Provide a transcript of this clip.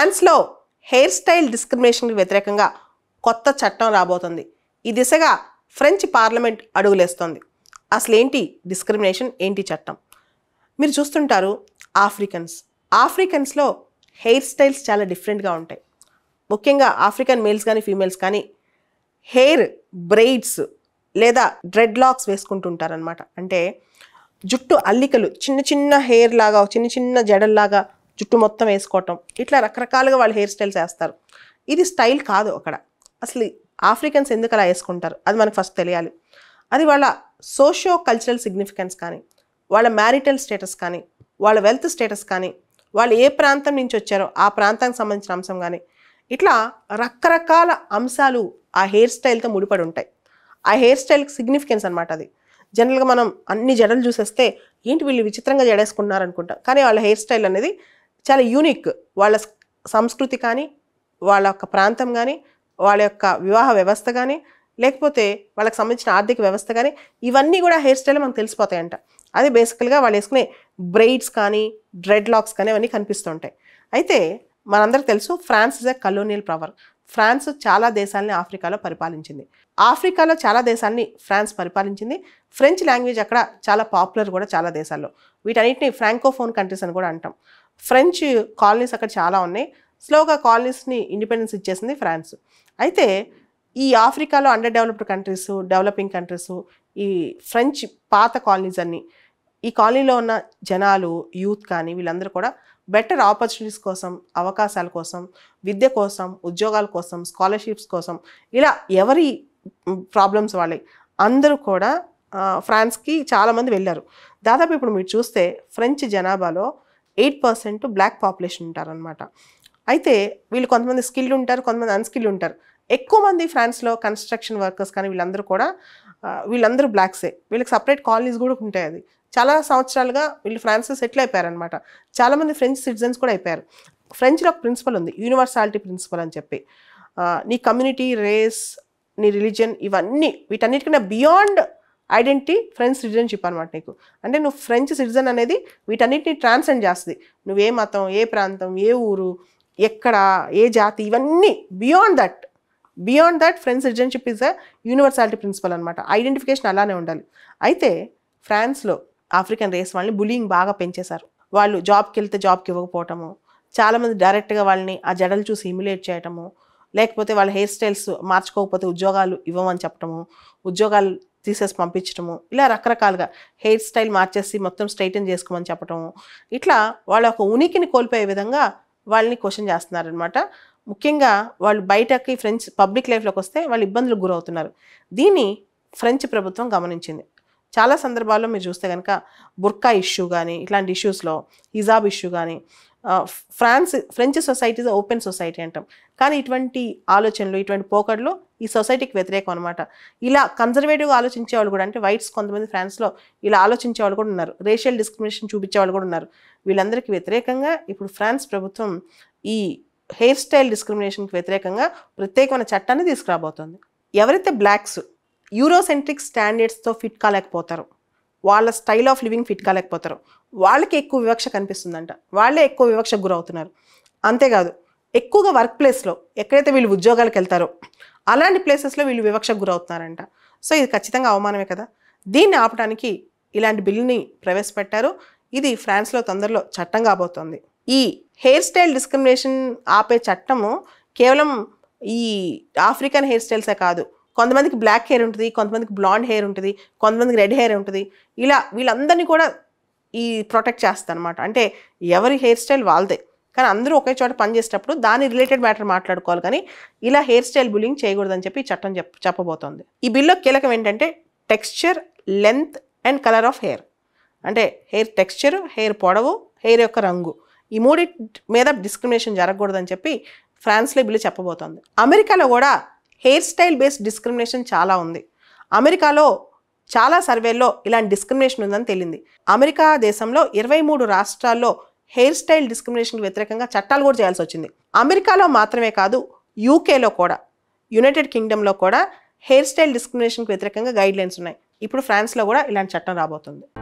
ఫ్రాన్స్లో hair style డిస్క్రిమినేషన్కి వ్యతిరేకంగా కొత్త చట్టం రాబోతుంది ఈ దిశగా ఫ్రెంచ్ పార్లమెంట్ అడుగులేస్తోంది అసలు ఏంటి డిస్క్రిమినేషన్ ఏంటి చట్టం మీరు చూస్తుంటారు ఆఫ్రికన్స్ ఆఫ్రికన్స్లో హెయిర్ స్టైల్స్ చాలా డిఫరెంట్గా ఉంటాయి ముఖ్యంగా ఆఫ్రికన్ మేల్స్ కానీ ఫీమేల్స్ కానీ హెయిర్ బ్రైడ్స్ లేదా డ్రెడ్ లాక్స్ వేసుకుంటుంటారనమాట అంటే జుట్టు అల్లికలు చిన్న చిన్న హెయిర్ లాగా చిన్న చిన్న జడల్లాగా జుట్టు మొత్తం వేసుకోవటం ఇట్లా రకరకాలుగా వాళ్ళు హెయిర్ స్టైల్స్ వేస్తారు ఇది స్టైల్ కాదు అక్కడ అసలు ఆఫ్రికన్స్ ఎందుకు అలా వేసుకుంటారు అది మనకు ఫస్ట్ తెలియాలి అది వాళ్ళ సోషియో కల్చరల్ సిగ్నిఫికెన్స్ కానీ వాళ్ళ మ్యారిటల్ స్టేటస్ కానీ వాళ్ళ వెల్త్ స్టేటస్ కానీ వాళ్ళు ఏ ప్రాంతం నుంచి వచ్చారో ఆ ప్రాంతానికి సంబంధించిన అంశం కానీ ఇట్లా రకరకాల అంశాలు ఆ హెయిర్ స్టైల్తో ముడిపడి ఉంటాయి ఆ హెయిర్ స్టైల్కి సిగ్నిఫికెన్స్ అనమాట అది జనరల్గా మనం అన్ని జడలు చూసేస్తే ఏంటి వీళ్ళు విచిత్రంగా జడేసుకున్నారు అనుకుంటాం కానీ వాళ్ళ హెయిర్ స్టైల్ అనేది చాలా యూనిక్ వాళ్ళ సంస్కృతి కానీ వాళ్ళ యొక్క ప్రాంతం కానీ వాళ్ళ యొక్క వివాహ వ్యవస్థ కానీ లేకపోతే వాళ్ళకి సంబంధించిన ఆర్థిక వ్యవస్థ కానీ ఇవన్నీ కూడా హెయిర్ స్టైల్ మనకు తెలిసిపోతాయంట అదే బేసికల్గా వాళ్ళు వేసుకునే బ్రైడ్స్ కానీ డ్రెడ్ లాక్స్ కానీ అవన్నీ కనిపిస్తుంటాయి అయితే మనందరికి తెలుసు France is a colonial power France చాలా దేశాలని ఆఫ్రికాలో పరిపాలించింది ఆఫ్రికాలో చాలా దేశాన్ని ఫ్రాన్స్ పరిపాలించింది ఫ్రెంచ్ లాంగ్వేజ్ అక్కడ చాలా పాపులర్ కూడా చాలా దేశాల్లో వీటన్నిటిని ఫ్రాంకోఫోన్ కంట్రీస్ అని కూడా అంటాం ఫ్రెంచ్ కాలనీస్ అక్కడ చాలా ఉన్నాయి స్లోగా కాలనీస్ని ఇండిపెండెన్స్ ఇచ్చేసింది ఫ్రాన్స్ అయితే ఈ ఆఫ్రికాలో under developed countries developing countries ఈ ఫ్రెంచ్ పాత కాలనీస్ అన్నీ ఈ కాలనీలో ఉన్న జనాలు యూత్ కానీ వీళ్ళందరూ కూడా బెటర్ ఆపర్చునిటీస్ కోసం అవకాశాల కోసం విద్య కోసం ఉద్యోగాల కోసం స్కాలర్షిప్స్ కోసం ఇలా ఎవరి ప్రాబ్లమ్స్ వాళ్ళే అందరూ కూడా ఫ్రాన్స్కి చాలామంది వెళ్ళారు దాదాపు ఇప్పుడు మీరు చూస్తే ఫ్రెంచ్ జనాభాలో ఎయిట్ పర్సెంట్ బ్లాక్ పాపులేషన్ ఉంటారనమాట అయితే వీళ్ళు కొంతమంది స్కిల్డ్ ఉంటారు కొంతమంది అన్స్కిల్డ్ ఉంటారు ఎక్కువ మంది ఫ్రాన్స్లో కన్స్ట్రక్షన్ వర్కర్స్ కానీ వీళ్ళందరూ కూడా వీళ్ళందరూ బ్లాక్సే వీళ్ళకి సపరేట్ కాలనీస్ కూడా ఉంటాయి అది చాలా సంవత్సరాలుగా వీళ్ళు ఫ్రాన్సెస్ సెటిల్ అయిపోయారనమాట చాలామంది ఫ్రెంచ్ సిటిజన్స్ కూడా అయిపోయారు ఫ్రెంచ్లో ఒక ప్రిన్సిపల్ ఉంది యూనివర్సాలిటీ ప్రిన్సిపల్ అని చెప్పి నీ కమ్యూనిటీ రేస్ నీ రిలీజన్ ఇవన్నీ వీటన్నిటికన్నా బియాండ్ ఐడెంటిటీ ఫ్రెంచ్ సిటిజన్షిప్ అనమాట నీకు అంటే నువ్వు ఫ్రెంచ్ సిటిజన్ అనేది వీటన్నిటిని ట్రాన్సెండ్ చేస్తుంది నువ్వు ఏ మతం ఏ ప్రాంతం ఏ ఊరు ఎక్కడ ఏ జాతి ఇవన్నీ beyond that beyond that French citizenship is a universality principle అనమాట ఐడెంటిఫికేషన్ అలానే ఉండాలి అయితే ఫ్రాన్స్లో ఆఫ్రికన్ రేస్ వాళ్ళని బులింగ్ బాగా పెంచేశారు వాళ్ళు జాబ్కి వెళ్తే జాబ్కి ఇవ్వకపోవటము చాలామంది డైరెక్ట్గా వాళ్ళని ఆ జడలు చూసి ఇమిలేట్ చేయటము లేకపోతే వాళ్ళ హెయిర్ స్టైల్స్ మార్చుకోకపోతే ఉద్యోగాలు ఇవ్వమని చెప్పటము ఉద్యోగాలు తీసేసి పంపించటము ఇలా రకరకాలుగా హెయిర్ స్టైల్ మార్చేసి మొత్తం స్ట్రైటన్ చేసుకోమని చెప్పటము ఇట్లా వాళ్ళ ఒక ఉనికిని కోల్పోయే విధంగా వాళ్ళని క్వశ్చన్ చేస్తున్నారనమాట ముఖ్యంగా వాళ్ళు బయటకి ఫ్రెంచ్ పబ్లిక్ లైఫ్లోకి వస్తే వాళ్ళు ఇబ్బందులకు గురవుతున్నారు దీన్ని ఫ్రెంచ్ ప్రభుత్వం గమనించింది చాలా సందర్భాల్లో మీరు చూస్తే కనుక బుర్కా ఇష్యూ కానీ ఇట్లాంటి ఇష్యూస్లో హిజాబ్ ఇష్యూ కానీ France French society open society అంటాం కానీ ఇటువంటి ఆలోచనలు ఇటువంటి పోకడలు ఈ సొసైటీకి వ్యతిరేకం అనమాట ఇలా కన్జర్వేటివ్గా ఆలోచించే వాళ్ళు కూడా అంటే వైట్స్ కొంతమంది ఫ్రాన్స్లో ఇలా ఆలోచించే వాళ్ళు కూడా ఉన్నారు రేషియల్ డిస్క్రిమినేషన్ చూపించే వాళ్ళు కూడా ఉన్నారు వీళ్ళందరికీ వ్యతిరేకంగా ఇప్పుడు ఫ్రాన్స్ ప్రభుత్వం ఈ హెయిర్ స్టైల్ డిస్క్రిమినేషన్కి వ్యతిరేకంగా ప్రత్యేకమైన చట్టాన్ని తీసుకురాబోతోంది ఎవరైతే బ్లాక్స్ యూరోసెంట్రిక్ స్టాండర్డ్స్తో ఫిట్ కాలేకపోతారు వాళ్ళ స్టైల్ ఆఫ్ లివింగ్ ఫిట్ కాలేకపోతారు వాళ్ళకి ఎక్కువ వివక్ష కనిపిస్తుందంట వాళ్ళే ఎక్కువ వివక్షకు గురవుతున్నారు అంతేకాదు ఎక్కువగా వర్క్ ప్లేస్లో ఎక్కడైతే వీళ్ళు ఉద్యోగాలకు వెళ్తారో అలాంటి ప్లేసెస్లో వీళ్ళు వివక్షకు గురవుతున్నారంట సో ఇది ఖచ్చితంగా అవమానమే కదా దీన్ని ఆపడానికి ఇలాంటి బిల్లుని ప్రవేశపెట్టారు ఇది ఫ్రాన్స్లో తొందరలో చట్టం కాబోతోంది ఈ హెయిర్ స్టైల్ డిస్క్రిమినేషన్ ఆపే చట్టము కేవలం ఈ ఆఫ్రికన్ హెయిర్ స్టైల్సే కాదు కొంతమందికి బ్లాక్ హెయిర్ ఉంటుంది కొంతమందికి బ్లాండ్ హెయిర్ ఉంటుంది కొంతమందికి రెడ్ హెయిర్ ఉంటుంది ఇలా వీళ్ళందరినీ కూడా ఈ ప్రొటెక్ట్ చేస్తాను అనమాట అంటే ఎవరి హెయిర్ స్టైల్ వాళ్ళదే కానీ అందరూ ఒకే చోట పనిచేసేటప్పుడు దాని రిలేటెడ్ మ్యాటర్ మాట్లాడుకోవాలి కానీ ఇలా హెయిర్ స్టైల్ బుల్లింగ్ చేయకూడదని చెప్పి చట్టం చెప్ప చెప్పబోతోంది ఈ బిల్లో కీలకం ఏంటంటే texture length and colour of hair అంటే హెయిర్ టెక్స్చర్ హెయిర్ పొడవు హెయిర్ యొక్క రంగు ఈ మూడిట్ మీద డిస్క్రిమినేషన్ జరగకూడదని చెప్పి ఫ్రాన్స్లో బిల్లు చెప్పబోతోంది అమెరికాలో కూడా హెయిర్ స్టైల్ బేస్డ్ డిస్క్రిమినేషన్ చాలా ఉంది అమెరికాలో చాలా సర్వేల్లో ఇలాంటి డిస్క్రిమినేషన్ ఉందని తేలింది అమెరికా దేశంలో ఇరవై మూడు రాష్ట్రాల్లో హెయిర్ స్టైల్ డిస్క్రిమినేషన్కి వ్యతిరేకంగా చట్టాలు కూడా చేయాల్సి వచ్చింది అమెరికాలో మాత్రమే కాదు యూకేలో కూడా యునైటెడ్ కింగ్డమ్లో కూడా హెయిర్ స్టైల్ డిస్క్రిమినేషన్కి వ్యతిరేకంగా గైడ్ లైన్స్ ఉన్నాయి ఇప్పుడు ఫ్రాన్స్లో కూడా ఇలాంటి చట్టం రాబోతుంది